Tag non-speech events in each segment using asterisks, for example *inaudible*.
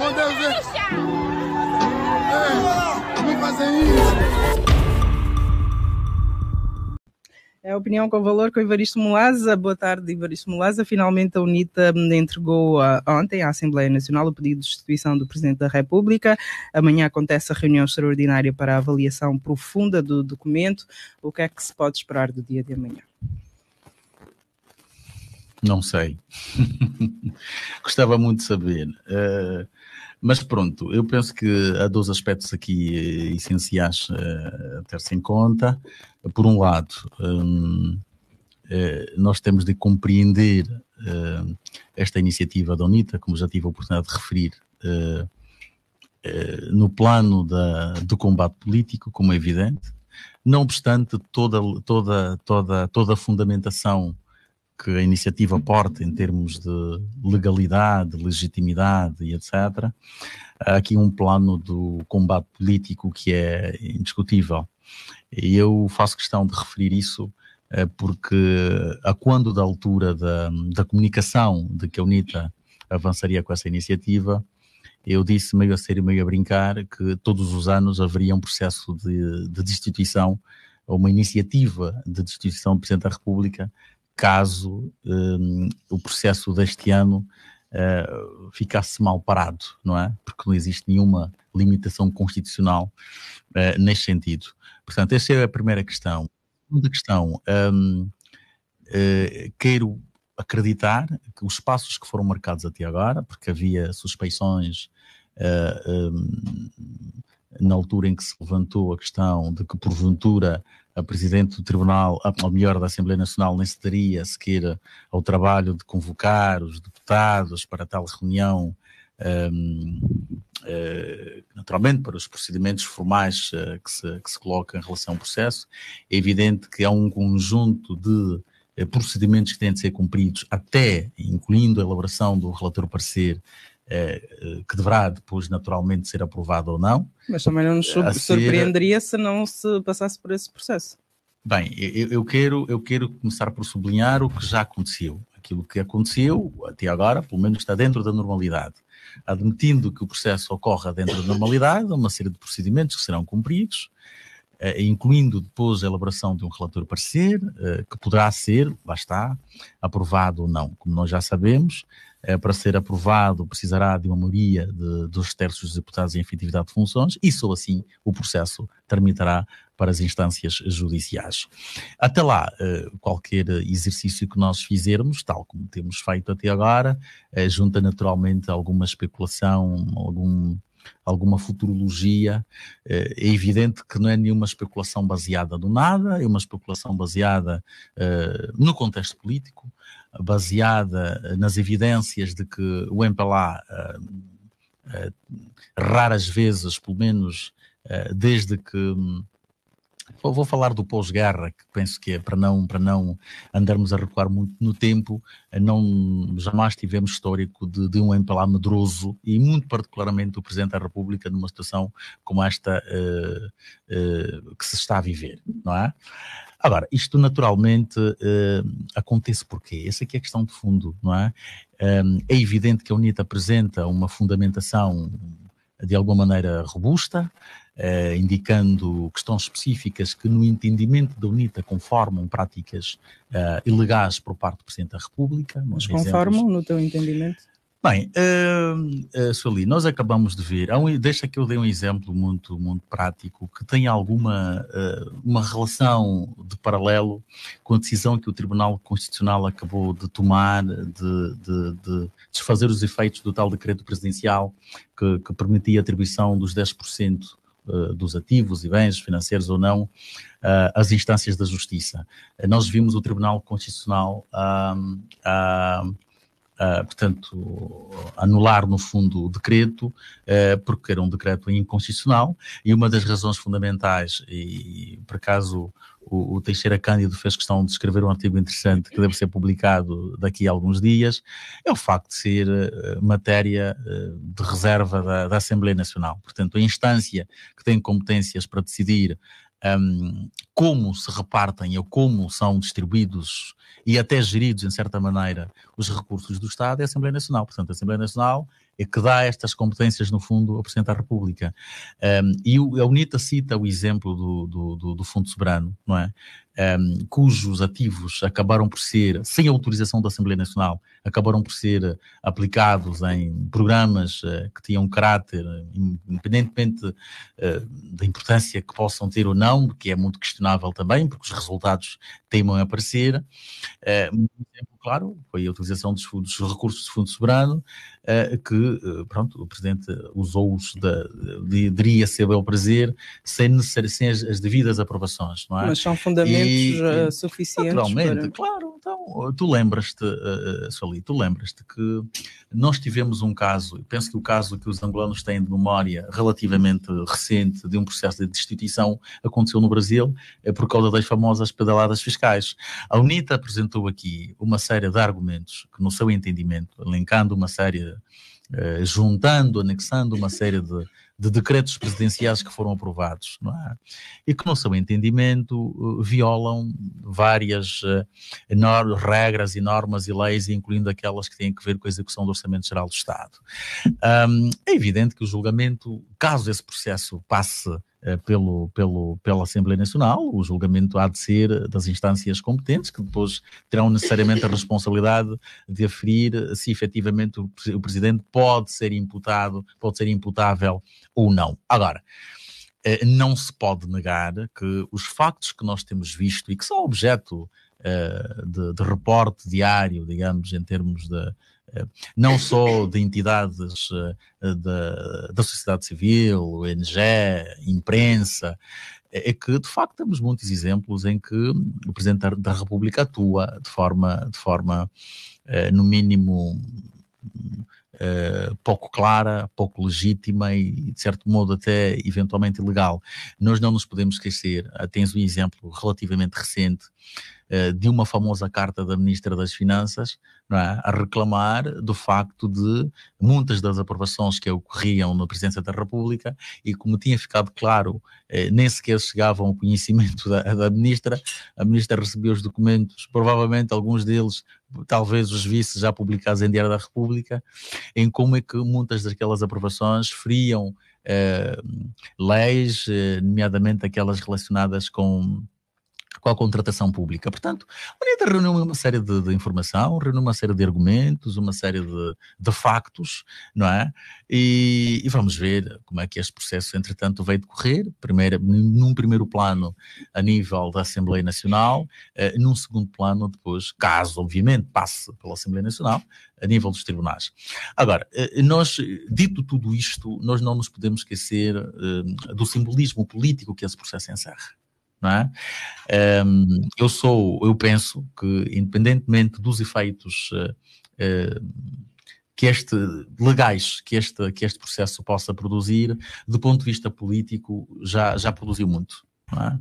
Meu Deus, é... é isso. É a opinião com valor com Ivaristo Mulaza. Boa tarde, Ivaristo Mulaza. Finalmente a UNITA entregou ontem à Assembleia Nacional o pedido de destituição do Presidente da República. Amanhã acontece a reunião extraordinária para a avaliação profunda do documento. O que é que se pode esperar do dia de amanhã? Não sei. *laughs* Gostava muito de saber. Uh mas pronto, eu penso que há dois aspectos aqui eh, essenciais eh, a ter-se em conta. Por um lado, hum, eh, nós temos de compreender esta iniciativa da UNITA, como já tive a oportunidade de referir, no plano da, do combate político, como é evidente, não obstante toda, toda, toda, toda a fundamentação que a iniciativa aporta uhum. em termos de legalidade, legitimidade e etc. Há aqui um plano do combate político que é indiscutível. E eu faço questão de referir isso eh, porque, a quando da altura da, da comunicação de que a UNITA avançaria com essa iniciativa, eu disse meio a sério, meio a brincar, que todos os anos haveria um processo de, de destituição, uma iniciativa de destituição do Presidente da República, caso hum, o processo deste ano uh, ficasse mal parado, não é? Porque não existe nenhuma limitação constitucional uh, neste sentido. Portanto, essa é a primeira questão. Segunda questão, um, uh, eh, quero acreditar que os passos que foram marcados até agora, porque havia suspeições um, na altura em que se levantou a questão de que, porventura, a Presidente do Tribunal, ah, ou melhor, da Assembleia Nacional, nem se daria sequer ao trabalho de convocar os deputados para tal reunião, um, uh, eh, naturalmente, para os procedimentos formais uh, que, se, que se coloca em relação ao processo. É evidente que há um conjunto de eh, procedimentos que têm de ser cumpridos, até incluindo a elaboração do relator parecer é, eh, que deverá depois naturalmente ser aprovado ou não. Mas também não nos surpreenderia ser... se não se passasse por esse processo. Bem, eu, eu, quero, eu quero começar por sublinhar o que já aconteceu. Aquilo que aconteceu até agora, pelo menos está dentro da normalidade. Admitindo que o processo ocorra dentro da normalidade, uma série de procedimentos que serão cumpridos, eh, incluindo depois a elaboração de um relatório parecer, eh, que poderá ser, lá está, aprovado ou não. Como nós já sabemos, eh, para ser aprovado precisará de uma maioria de, dos terços dos deputados em efetividade de funções e só assim o processo tramitará para as instâncias judiciais. Até lá, eh, qualquer exercício que nós fizermos, tal como temos feito até agora, eh, junta naturalmente alguma especulação, algum alguma futurologia. Eh, é evidente que não é nenhuma especulação baseada no nada, é uma especulação baseada uh, no contexto político, baseada eh, nas evidências de que o MPLA, uh, uh, raras vezes, pelo menos desde que um, Vou falar do pós-guerra, que penso que é para não, para não andarmos a recuar muito no tempo, não, jamais tivemos histórico de, de um MPLA medroso e muito particularmente o Presidente da República numa situação como esta uh, uh, que se está a viver, não é? Agora, isto naturalmente uh, acontece porque essa aqui é a questão de fundo, não é? Um, é evidente que a UNITA apresenta uma fundamentação de alguma maneira robusta, eh, indicando questões específicas que, no entendimento da UNITA, conformam práticas eh, ilegais por parte do Presidente da República. Mas conformam, exemplos. no teu entendimento? Bem, uh, uh, Sueli, nós acabamos de ver, um, deixa que eu dê um exemplo muito, muito prático que tem alguma uh, uma relação de paralelo com a decisão que o Tribunal Constitucional acabou de tomar de, de, de desfazer os efeitos do tal decreto presidencial que, que permitia a atribuição dos 10% dos ativos e bens financeiros ou não às instâncias da justiça. Nós vimos o Tribunal Constitucional a ah, ah, portanto, anular no fundo o decreto, uh, porque era um decreto inconstitucional, e uma das razões fundamentais, e por acaso o, o, Teixeira Cândido fez questão de escrever um artigo interessante que deve ser publicado daqui a alguns dias, é o facto de ser eh, matéria eh, de reserva da, da, Assembleia Nacional. Portanto, a instância que tem competências para decidir um, como se repartem ou como são distribuídos e até geridos, em certa maneira, os recursos do Estado é a Assembleia Nacional. Portanto, a Assembleia Nacional é que dá estas competências, no fundo, ao Presidente da República. Um, e a UNITA cita o exemplo do, do, do, do Fundo Soberano, não é? Um, cujos ativos acabaram por ser, sem autorização da Assembleia Nacional, acabaram por ser aplicados em programas uh, que tinham caráter, independentemente uh, da importância que possam ter ou não, que é muito questionável também, porque os resultados teimam a aparecer. Uh, claro, foi a utilização dos, fundos, dos recursos do Fundo Soberano, uh, que, eh, pronto, o Presidente usou-os diria ser ao prazer, sem, necessar, sem as, as, devidas aprovações, não é? Mas são fundamentos e, eh, suficientes Naturalmente, para... claro, então, tu lembras-te, uh, Sali, tu lembras-te que nós tivemos um caso, penso que o caso que os angolanos têm de memória relativamente recente de um processo de destituição aconteceu no Brasil, por causa das famosas pedaladas fiscais. A UNITA apresentou aqui uma série de argumentos que, no seu entendimento, elencando uma série, eh, juntando, anexando uma série de, de, decretos presidenciais que foram aprovados, é? e que, no seu entendimento, eh, violam várias eh, regras e normas e leis, incluindo aquelas que têm a ver com a execução do Orçamento Geral do Estado. Um, é evidente que o julgamento, caso esse processo passe eh, pelo, pelo, pela Assembleia Nacional, o julgamento há de ser das instâncias competentes, que depois terão necessariamente a *laughs* responsabilidade de aferir se efetivamente o, o Presidente pode ser imputado, pode ser imputável ou não. Agora, eh, não se pode negar que os factos que nós temos visto e que são objeto eh, de, de reporte diário, digamos, em termos de, não só de entidades eh, eh, da, da sociedade civil, ONG, imprensa, é, é que de facto temos muitos exemplos em que o Presidente da República atua de forma, de forma eh, no mínimo pouco clara, pouco legítima e, de certo modo, até eventualmente ilegal. Nós não nos podemos esquecer, ah, tens um exemplo relativamente recente de uma famosa carta da Ministra das Finanças, é? a reclamar do facto de muitas das aprovações que ocorriam na presidência da República e como tinha ficado claro, eh, nem sequer chegavam ao conhecimento *laughs* da, da ministra, a ministra recebeu os documentos, provavelmente alguns deles talvez os vices já publicados em Diário da República, em como é que muitas daquelas aprovações feriam eh, leis, eh, nomeadamente aquelas relacionadas com com a contratação pública. Portanto, a UNITA reuniu uma série de, de informação, reuniu uma série de argumentos, uma série de, de factos, não é? E, e, vamos ver como é que este processo, entretanto, vai decorrer. Primeiro, num primeiro plano, a nível da Assembleia Nacional, eh, num segundo plano, depois, caso, obviamente, passe pela Assembleia Nacional, a nível dos tribunais. Agora, eh, nós, dito tudo isto, nós não nos podemos esquecer eh, do simbolismo político que esse processo encerra não é? Um, eu sou, eu penso que, independentemente dos efeitos uh, uh, que este legais que este, que este processo possa produzir, do ponto de vista político, já, já produziu muito. É?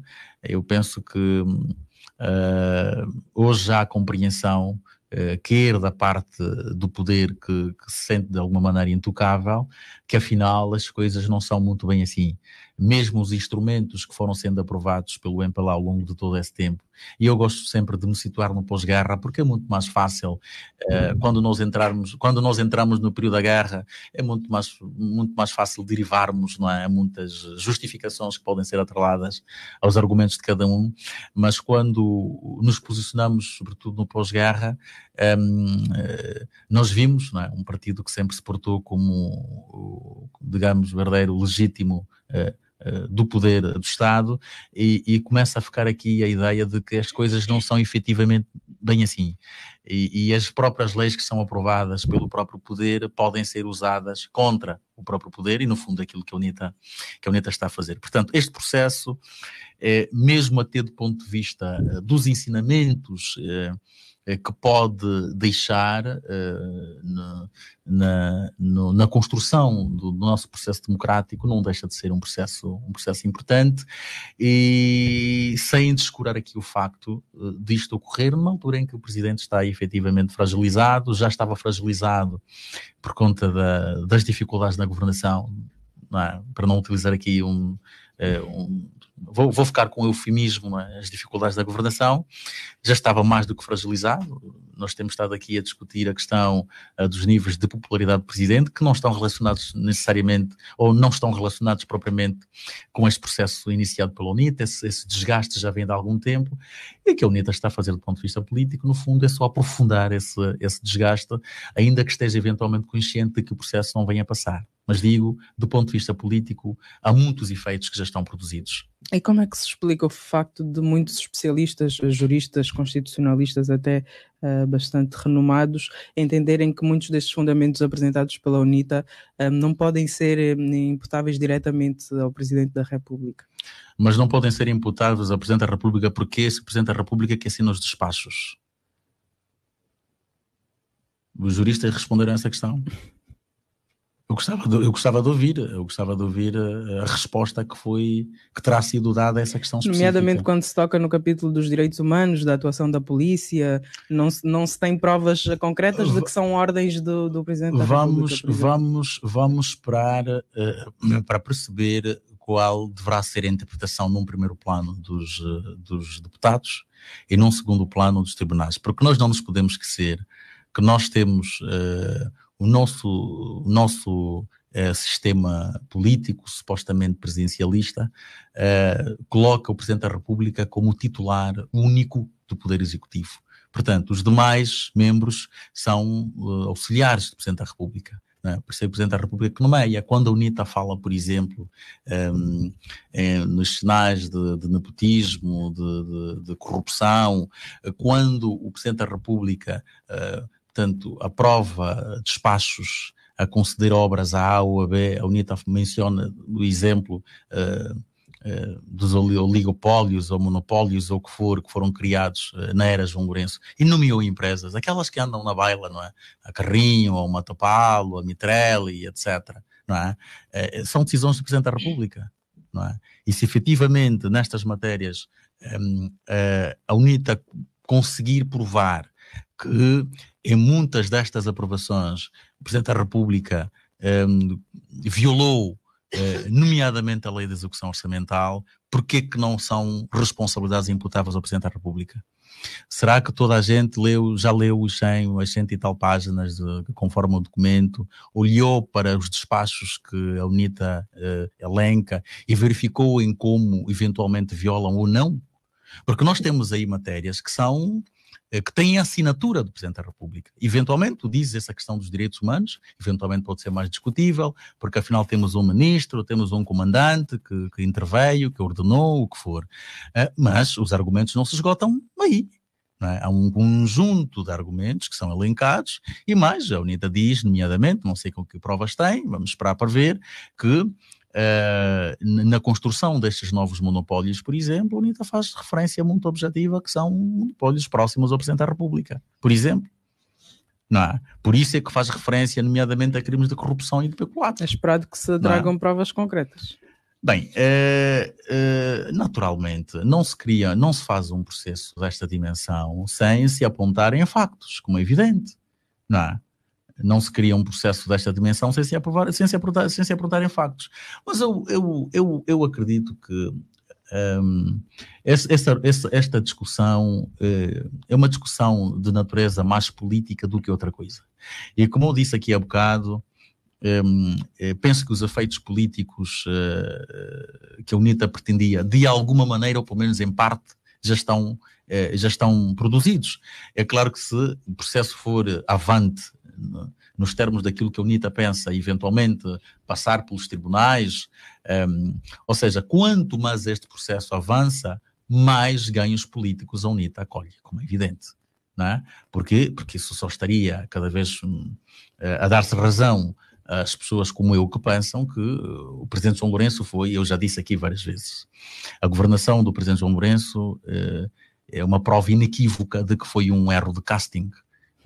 Eu penso que uh, hoje há compreensão, uh, quer da parte do poder que, que, se sente de alguma maneira intocável, que afinal as coisas não são muito bem assim mesmo os instrumentos que foram sendo aprovados pelo MPLA ao longo de todo esse tempo. E eu gosto sempre de me situar no pós-guerra, porque é muito mais fácil eh, uhum. quando nós entrarmos, quando nós entramos no período da guerra, é muito mais, muito mais fácil derivarmos não é? a muitas justificações que podem ser atreladas aos argumentos de cada um, mas quando nos posicionamos, sobretudo no pós-guerra, um, ehm, eh, nós vimos é? um partido que sempre se portou como, digamos, verdadeiro legítimo. Uh, eh, do poder do Estado e, e, começa a ficar aqui a ideia de que as coisas não são efetivamente bem assim. E, e, as próprias leis que são aprovadas pelo próprio poder podem ser usadas contra o próprio poder e, no fundo, aquilo que a UNITA, que a UNITA está a fazer. Portanto, este processo, é, mesmo até do ponto de vista eh, dos ensinamentos. É, eh, que pode deixar eh, na, na, na, construção do, nosso processo democrático, não deixa de ser um processo, um processo importante, e sem descurar aqui o facto eh, disto ocorrer numa altura em que o Presidente está efetivamente fragilizado, já estava fragilizado por conta da, das dificuldades na governação, não é? para não utilizar aqui um, um vou, vou ficar com eufemismo, é? as dificuldades da governação, já estava mais do que fragilizado. Nós temos estado aqui a discutir a questão uh, dos níveis de popularidade do presidente, que não estão relacionados necessariamente, ou não estão relacionados propriamente com este processo iniciado pela UNITA, esse, esse desgaste já vem de algum tempo, e que a UNITA está a fazer do ponto de vista político, no fundo, é só aprofundar esse, esse desgaste, ainda que esteja eventualmente consciente de que o processo não venha a passar mas digo, do ponto de vista político, há muitos efeitos que já estão produzidos. E como é que se explica o facto de muitos especialistas, juristas, constitucionalistas até uh, bastante renomados, entenderem que muitos destes fundamentos apresentados pela UNITA ah, não podem ser hum, imputáveis diretamente ao Presidente da República? Mas não podem ser imputáveis ao Presidente da República porque esse Presidente da República que assina os despachos. Os juristas responderam a essa questão? *laughs* Eu gostava, de, eu gostava de ouvir, eu gostava de ouvir a, a resposta que foi, que terá sido dada a essa questão específica. Nomeadamente quando se toca no capítulo dos direitos humanos, da atuação da polícia, não se, não se tem provas concretas de que são ordens do, do Presidente da vamos, República. Vamos, vamos esperar uh, para perceber qual deverá ser a interpretação num primeiro plano dos, eh, dos deputados e num segundo plano dos tribunais, porque nós não nos podemos esquecer que nós temos uh, o nosso, o nosso uh, sistema político, supostamente presidencialista, uh, coloca o Presidente da República como titular único do Poder Executivo. Portanto, os demais membros são uh, auxiliares do Presidente da República. Né? Por ser é Presidente da República que nomeia. É quando a UNITA fala, por exemplo, um, nos sinais de, de nepotismo, de, de, de, corrupção, quando o Presidente da República uh, Portanto, a prova, despachos a conceder obras à A ou a B, a UNITAF menciona o exemplo uh, uh, dos oligopólios ou monopólios ou o que for, que foram criados uh, na era João Lourenço, e nomeou empresas, aquelas que andam na baila, não é? A Carrinho, ou a Matapalo, a Mitrelli, etc. Não é? são decisões do Presidente da República, não é? E se efetivamente nestas matérias um, ehm, a UNITA conseguir provar que em muitas destas aprovações o Presidente da República um, violou, uh, nomeadamente, a lei de execução orçamental, porquê que não são responsabilidades imputáveis ao Presidente da República? Será que toda a gente leu, já leu os 100, as 100 e tal páginas de, conforme o documento, olhou para os despachos que a UNITA eh, elenca e verificou em como eventualmente violam ou não? Porque nós temos aí matérias que são eh, que têm a assinatura do Presidente da República. Eventualmente, tu dizes essa questão dos direitos humanos, eventualmente pode ser mais discutível, porque afinal temos um ministro, temos um comandante que, que interveio, que ordenou, o que for. Eh, mas os argumentos não se esgotam aí. É? Há um conjunto de argumentos que são elencados, e mais, a UNITA diz, nomeadamente, não sei com que provas tem, vamos esperar para ver, que na construção destes novos monopólios, por exemplo, a UNITA faz referência muito objetiva que são monopólios próximos ao Presidente da República, por exemplo. Não é? Por isso é que faz referência, nomeadamente, a crimes de corrupção e de peculato. É esperado que se tragam é? provas concretas. Bem, é, é, naturalmente, não se cria, não se faz um processo desta dimensão sem se apontarem a factos, como é evidente, não é? não se cria um processo desta dimensão sem se aprovar, sem se aprovar, sem se em factos. Mas eu, eu, eu, eu acredito que um, esta, esta, esta, discussão uh, é uma discussão de natureza mais política do que outra coisa. E como eu disse aqui há bocado, um, eh, penso que os efeitos políticos uh, que a UNITA pretendia, de alguma maneira, ou pelo menos em parte, já estão, uh, já estão produzidos. É claro que se o processo for avante nos termos daquilo que a UNITA pensa, eventualmente passar pelos tribunais. Um, ou seja, quanto mais este processo avança, mais ganhos políticos a UNITA acolhe, como é evidente. Não é? Porque, porque isso só estaria cada vez um, a dar-se razão às pessoas como eu que pensam que o presidente João Lourenço foi, eu já disse aqui várias vezes, a governação do presidente João Lourenço. Eh, é uma prova inequívoca de que foi um erro de casting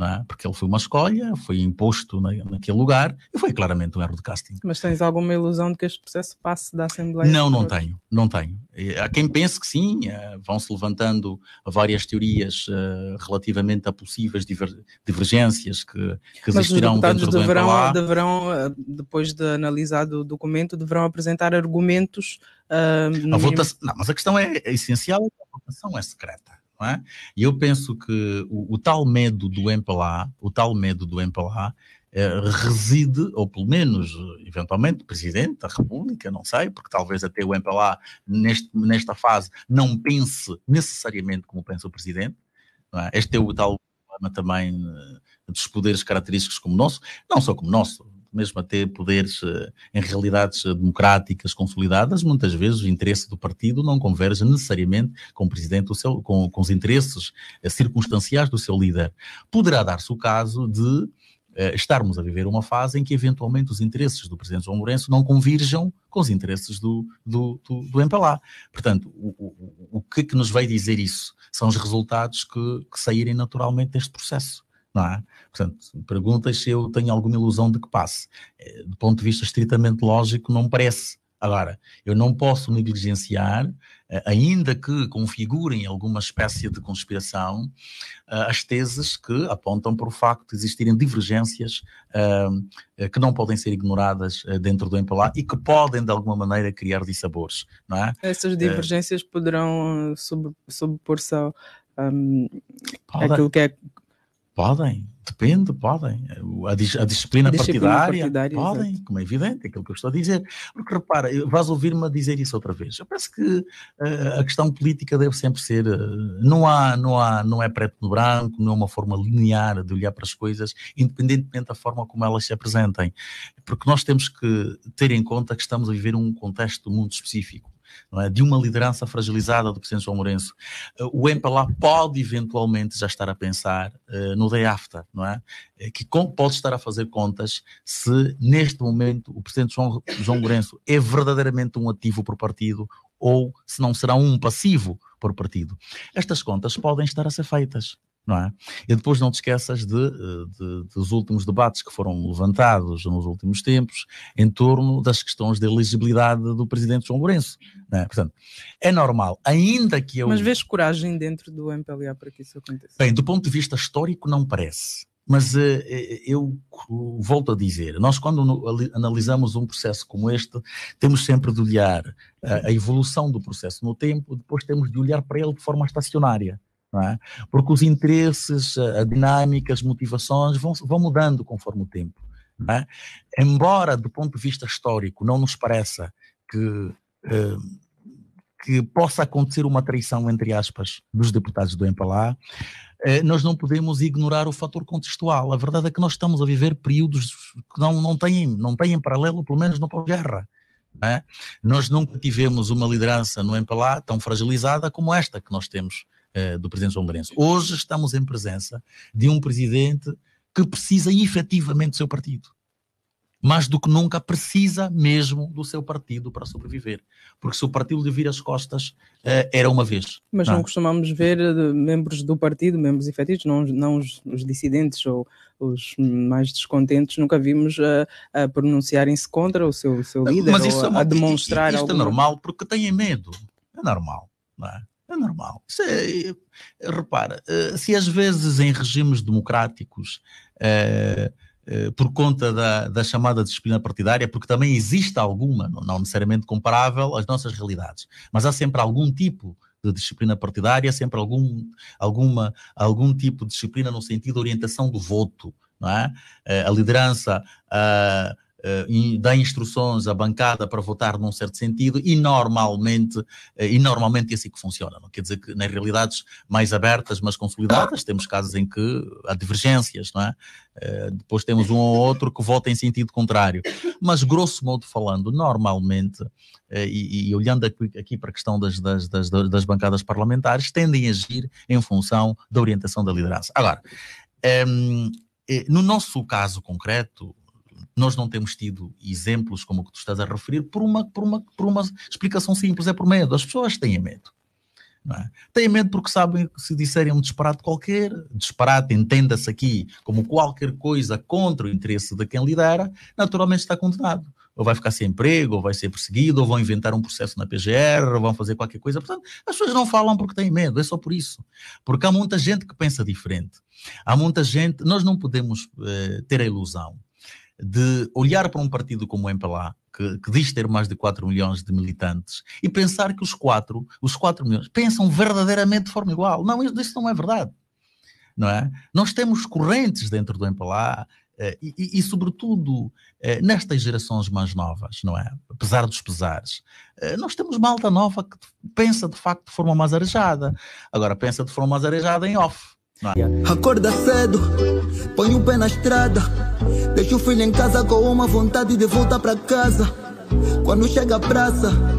é? porque ele foi uma escolha, foi imposto na, naquele lugar e foi claramente um erro de casting. Mas tens alguma ilusão de que este processo passe da Assembleia? Não, não tenho, não tenho. Há quem pense que sim, eh, vão-se levantando várias teorias eh, relativamente a possíveis divergências que, que existirão Mas os dentro do deverão, então deverão, eh, depois de analisado o documento, deverão apresentar argumentos. Uh, a votação, não, mas a questão é, é essencial, a votação é secreta não é? E eu penso que o, o tal medo do MPLA, o tal medo do MPLA, eh, reside, ou pelo menos, eventualmente, Presidente da República, não sei, porque talvez até o MPLA, neste, nesta fase, não pense necessariamente como pensa o Presidente. É? Este é o tal problema também eh, dos poderes característicos como o nosso, não só como o nosso, mesmo até poderes eh, em realidades eh, democráticas consolidadas, muitas vezes o interesse do partido não converge necessariamente com o presidente, do seu, com, com os interesses eh, circunstanciais do seu líder. Poderá dar-se o caso de estarmos a viver uma fase em que eventualmente os interesses do presidente João Lourenço não convirjam com os interesses do, do, do, do MPLA. Portanto, o, o, o que, é que nos vai dizer isso? São os resultados que, que saírem naturalmente deste processo não é? Portanto, perguntas se eu tenho alguma ilusão de que passe. Eh, do ponto de vista estritamente lógico, não parece. Agora, eu não posso negligenciar, eh, ainda que configurem alguma espécie de conspiração, eh, as teses que apontam para o facto de existirem divergências que não podem ser ignoradas dentro do MPLA e que podem, de alguma maneira, criar dissabores, não é? Essas divergências poderão sobrepor-se ao, um, aquilo que é Podem, depende, podem. A, dis, a disciplina, a disciplina partidária, partidária, podem, exatamente. como é evidente, é aquilo que eu estou a dizer. Porque repara, vais ouvir-me dizer isso outra vez. Eu penso que uh, a questão política deve sempre ser. Uh, não há, não há, não é preto no branco, não é uma forma linear de olhar para as coisas, independentemente da forma como elas se apresentem. Porque nós temos que ter em conta que estamos a viver um contexto muito específico é? de uma liderança fragilizada do Presidente João Lourenço. Eh, o EMPA lá pode eventualmente já estar a pensar uh, no day after, não é? Eh, que com, pode estar a fazer contas se neste momento o Presidente João, João Lourenço é verdadeiramente um ativo para o partido ou se não será um passivo por partido. Estas contas podem estar a ser feitas não é? E depois não te esqueças de, eh, de, dos últimos debates que foram levantados nos últimos tempos em torno das questões de elegibilidade do presidente João Lourenço. É? Portanto, é normal, ainda que eu... Mas vês coragem dentro do MPLA para que isso aconteça? Bem, do ponto de vista histórico não parece. Mas eh, eh, eu volto a dizer, nós quando analisamos um processo como este, temos sempre de olhar a evolução do processo no tempo, depois temos de olhar para ele de forma estacionária. É? Porque os interesses, a dinâmica, as motivações vão, vão mudando conforme o tempo. É? Embora, do ponto de vista histórico, não nos pareça que, eh, que possa acontecer uma traição, entre aspas, dos deputados do Empalá, eh, nós não podemos ignorar o fator contextual. A verdade é que nós estamos a viver períodos que não, não, têm, não têm paralelo, pelo menos no pós-guerra. É? Nós nunca tivemos uma liderança no Empalá tão fragilizada como esta que nós temos eh, do presidente hongrense. Hoje estamos em presença de um presidente que precisa efetivamente do seu partido. Mais do que nunca precisa mesmo do seu partido para sobreviver. Porque se o partido lhe vira as costas, uh, era uma vez. Mas não, é? não costumamos ver eh, membros do partido, membros efetivos, não, não os, os dissidentes ou os mais descontentes nunca vimos a, a pronunciarem-se contra o seu, o seu líder Mas isso ou a, é uma, a demonstrar isto é alguma... é normal porque têm medo é normal não é? É normal. É, eh, repara, eh, se às vezes em regimes democráticos, é, é, por conta da, da, chamada disciplina partidária, porque também existe alguma, não necessariamente comparável às nossas realidades, mas há sempre algum tipo de disciplina partidária, sempre algum, alguma, algum tipo de disciplina no sentido de orientação do voto, não é? A liderança, a, ah, uh, dá instruções à bancada para votar num certo sentido e normalmente, uh, e normalmente é assim que funciona. Não quer dizer que nas realidades mais abertas, mas consolidadas, temos casos em que há divergências, não é? Uh, depois temos um ou outro que vota em sentido contrário. Mas, grosso modo falando, normalmente, uh, e, e, olhando aqui, aqui, para a questão das, das, das, das bancadas parlamentares, tendem a agir em função da orientação da liderança. Agora, um, ehm, no nosso caso concreto, nós não temos tido exemplos como o que tu estás a referir por uma, por uma, por uma explicação simples, é por medo. As pessoas têm medo. É? Têm medo porque sabem que se disserem um disparate qualquer, disparate entenda-se aqui como qualquer coisa contra o interesse de quem lidera, naturalmente está condenado. Ou vai ficar sem emprego, ou vai ser perseguido, ou vão inventar um processo na PGR, ou vão fazer qualquer coisa. Portanto, as pessoas não falam porque têm medo, é só por isso. Porque há muita gente que pensa diferente. Há muita gente. Nós não podemos eh, ter a ilusão de olhar para um partido como o MPLA, que, que, diz ter mais de 4 milhões de militantes, e pensar que os 4, os 4 milhões, pensam verdadeiramente de forma igual. Não, isso não é verdade. Não é? Nós temos correntes dentro do MPLA, eh, e, e, sobretudo, eh, nestas gerações mais novas, não é? Apesar dos pesares, eh, nós temos malta nova que pensa de facto de forma mais arejada. Agora, pensa de forma mais arejada em off Acorda cedo, põe o pé na estrada. Deixa o filho em casa com uma vontade de voltar pra casa. Quando chega a praça.